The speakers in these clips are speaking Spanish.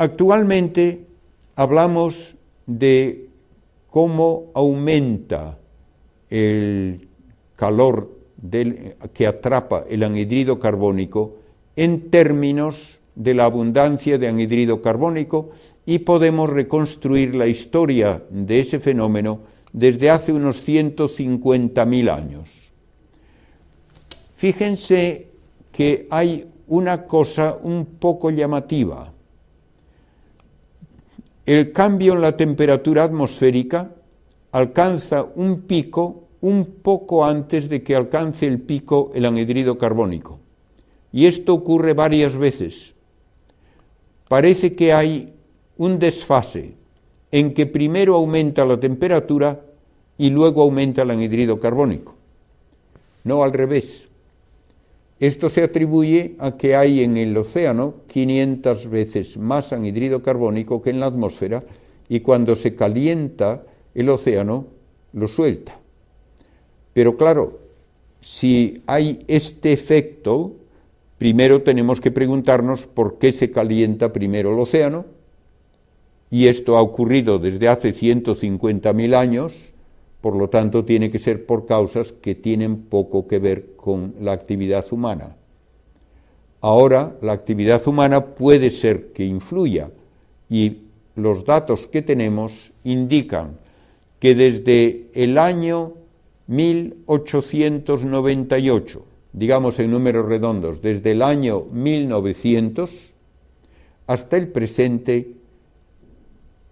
Actualmente hablamos de cómo aumenta el calor que atrapa el anhidrido carbónico en términos de la abundancia de anhidrido carbónico y podemos reconstruir la historia de ese fenómeno desde hace unos 150.000 años. Fíjense que hay una cosa un poco llamativa el cambio en la temperatura atmosférica alcanza un pico un poco antes de que alcance el pico el anhidrido carbónico. Y esto ocurre varias veces. Parece que hay un desfase en que primero aumenta la temperatura y luego aumenta el anhidrido carbónico. No al revés. Esto se atribuye a que hay en el océano 500 veces más anhidrido carbónico que en la atmósfera y cuando se calienta el océano lo suelta. Pero claro, si hay este efecto, primero tenemos que preguntarnos por qué se calienta primero el océano, y esto ha ocurrido desde hace 150.000 años, por lo tanto, tiene que ser por causas que tienen poco que ver con la actividad humana. Ahora, la actividad humana puede ser que influya y los datos que tenemos indican que desde el año 1898, digamos en números redondos, desde el año 1900 hasta el presente,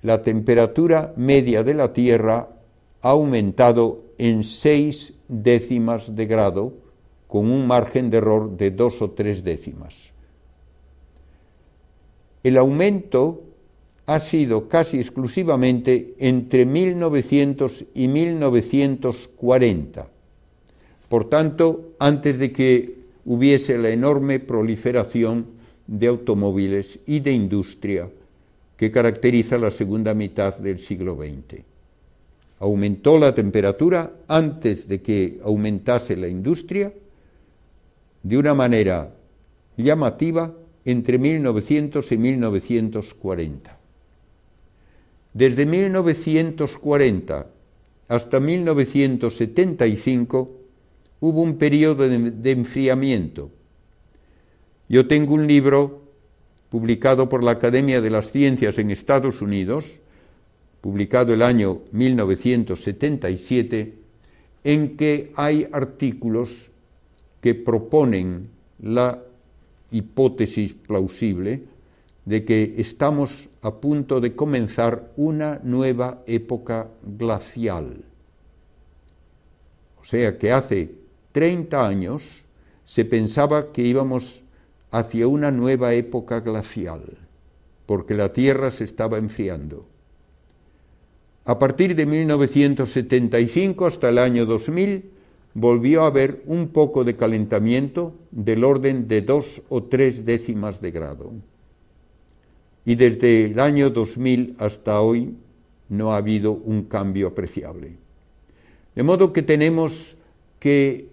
la temperatura media de la Tierra ...ha aumentado en seis décimas de grado, con un margen de error de dos o tres décimas. El aumento ha sido casi exclusivamente entre 1900 y 1940. Por tanto, antes de que hubiese la enorme proliferación de automóviles y de industria que caracteriza la segunda mitad del siglo XX aumentó la temperatura antes de que aumentase la industria de una manera llamativa entre 1900 y 1940. Desde 1940 hasta 1975 hubo un periodo de, enfriamiento. Yo tengo un libro publicado por la Academia de las Ciencias en Estados Unidos, publicado el año 1977, en que hay artículos que proponen la hipótesis plausible de que estamos a punto de comenzar una nueva época glacial. O sea que hace 30 años se pensaba que íbamos hacia una nueva época glacial, porque la Tierra se estaba enfriando. A partir de 1975 hasta el año 2000 volvió a haber un poco de calentamiento del orden de dos o tres décimas de grado. Y desde el año 2000 hasta hoy no ha habido un cambio apreciable. De modo que tenemos que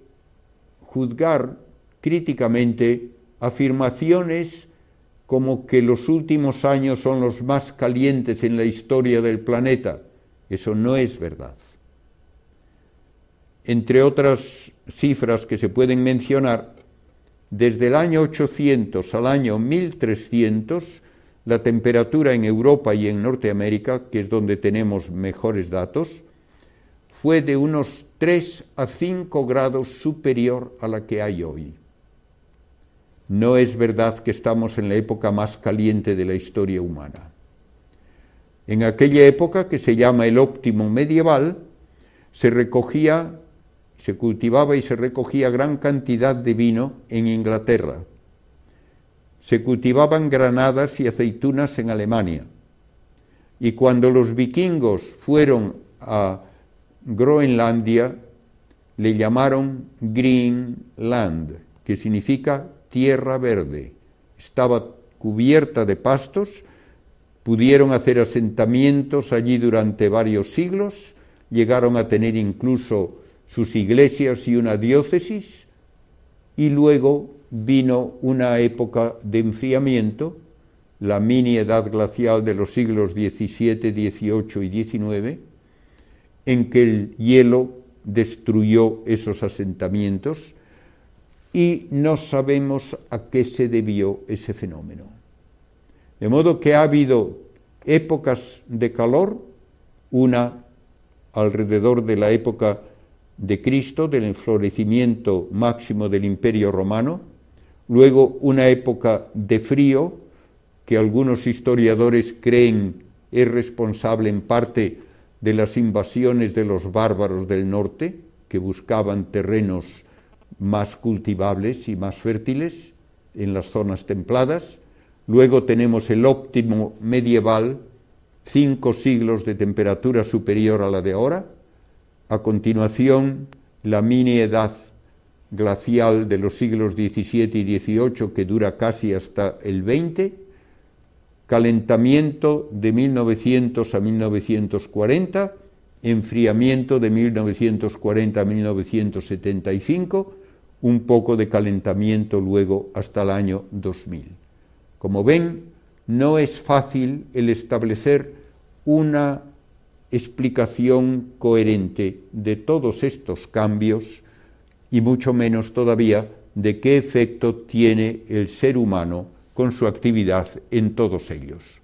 juzgar críticamente afirmaciones como que los últimos años son los más calientes en la historia del planeta, eso no es verdad. Entre otras cifras que se pueden mencionar, desde el año 800 al año 1300, la temperatura en Europa y en Norteamérica, que es donde tenemos mejores datos, fue de unos 3 a 5 grados superior a la que hay hoy. No es verdad que estamos en la época más caliente de la historia humana. En aquella época, que se llama el óptimo medieval, se recogía, se cultivaba y se recogía gran cantidad de vino en Inglaterra. Se cultivaban granadas y aceitunas en Alemania. Y cuando los vikingos fueron a Groenlandia, le llamaron Greenland, que significa tierra verde. Estaba cubierta de pastos pudieron hacer asentamientos allí durante varios siglos, llegaron a tener incluso sus iglesias y una diócesis, y luego vino una época de enfriamiento, la mini edad glacial de los siglos XVII, XVIII y XIX, en que el hielo destruyó esos asentamientos y no sabemos a qué se debió ese fenómeno. De modo que ha habido épocas de calor, una alrededor de la época de Cristo, del enflorecimiento máximo del imperio romano, luego una época de frío, que algunos historiadores creen es responsable en parte de las invasiones de los bárbaros del norte, que buscaban terrenos más cultivables y más fértiles en las zonas templadas, Luego tenemos el óptimo medieval, cinco siglos de temperatura superior a la de ahora. A continuación, la mini edad glacial de los siglos XVII y XVIII que dura casi hasta el XX, calentamiento de 1900 a 1940, enfriamiento de 1940 a 1975, un poco de calentamiento luego hasta el año 2000. Como ven, no es fácil el establecer una explicación coherente de todos estos cambios y mucho menos todavía de qué efecto tiene el ser humano con su actividad en todos ellos.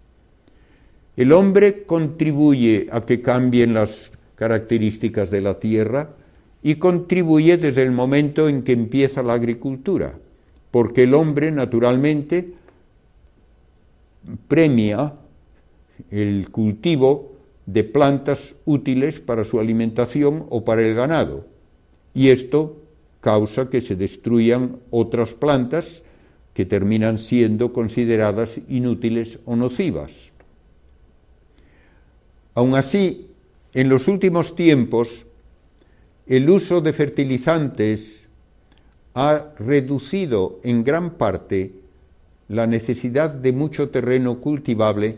El hombre contribuye a que cambien las características de la tierra y contribuye desde el momento en que empieza la agricultura, porque el hombre naturalmente premia el cultivo de plantas útiles para su alimentación o para el ganado. Y esto causa que se destruyan otras plantas que terminan siendo consideradas inútiles o nocivas. Aun así, en los últimos tiempos, el uso de fertilizantes ha reducido en gran parte la necesidad de mucho terreno cultivable,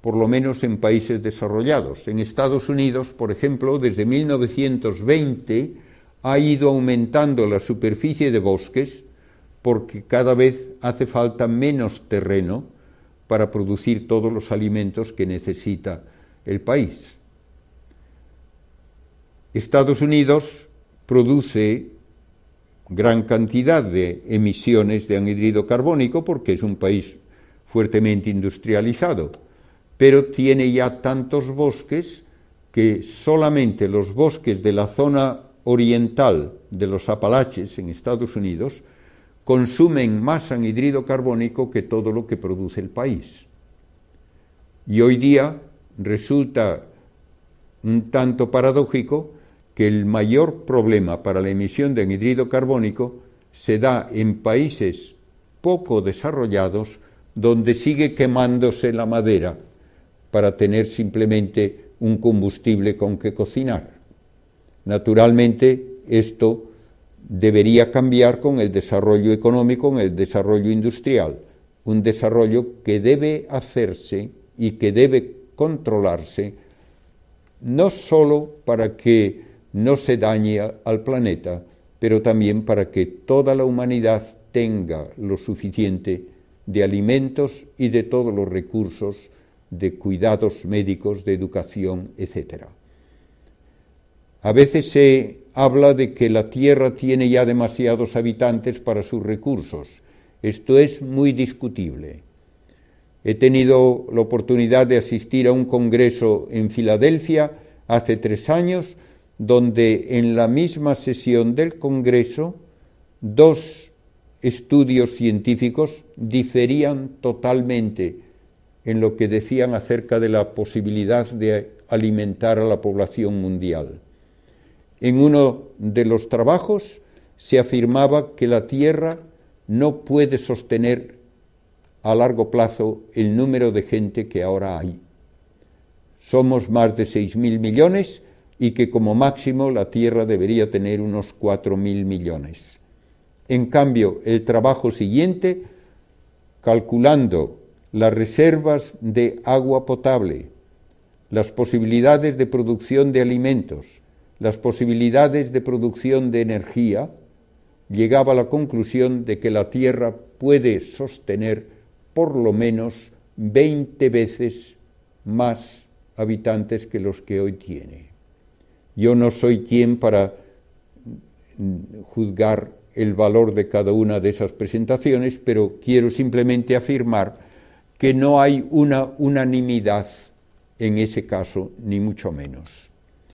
por lo menos en países desarrollados. En Estados Unidos, por ejemplo, desde 1920 ha ido aumentando la superficie de bosques porque cada vez hace falta menos terreno para producir todos los alimentos que necesita el país. Estados Unidos produce gran cantidad de emisiones de anhídrido carbónico porque es un país fuertemente industrializado, pero tiene ya tantos bosques que solamente los bosques de la zona oriental de los Apalaches en Estados Unidos consumen más anhidrido carbónico que todo lo que produce el país. Y hoy día resulta un tanto paradójico que el mayor problema para la emisión de anhidrido carbónico se da en países poco desarrollados donde sigue quemándose la madera para tener simplemente un combustible con que cocinar. Naturalmente, esto debería cambiar con el desarrollo económico, con el desarrollo industrial, un desarrollo que debe hacerse y que debe controlarse, no sólo para que no se dañe al planeta, pero también para que toda la humanidad tenga lo suficiente de alimentos y de todos los recursos de cuidados médicos, de educación, etc. A veces se habla de que la Tierra tiene ya demasiados habitantes para sus recursos. Esto es muy discutible. He tenido la oportunidad de asistir a un congreso en Filadelfia hace tres años donde en la misma sesión del Congreso dos estudios científicos diferían totalmente en lo que decían acerca de la posibilidad de alimentar a la población mundial. En uno de los trabajos se afirmaba que la Tierra no puede sostener a largo plazo el número de gente que ahora hay. Somos más de 6.000 millones y que como máximo la Tierra debería tener unos 4.000 millones. En cambio, el trabajo siguiente, calculando las reservas de agua potable, las posibilidades de producción de alimentos, las posibilidades de producción de energía, llegaba a la conclusión de que la Tierra puede sostener por lo menos 20 veces más habitantes que los que hoy tiene. Yo no soy quien para juzgar el valor de cada una de esas presentaciones, pero quiero simplemente afirmar que no hay una unanimidad en ese caso, ni mucho menos.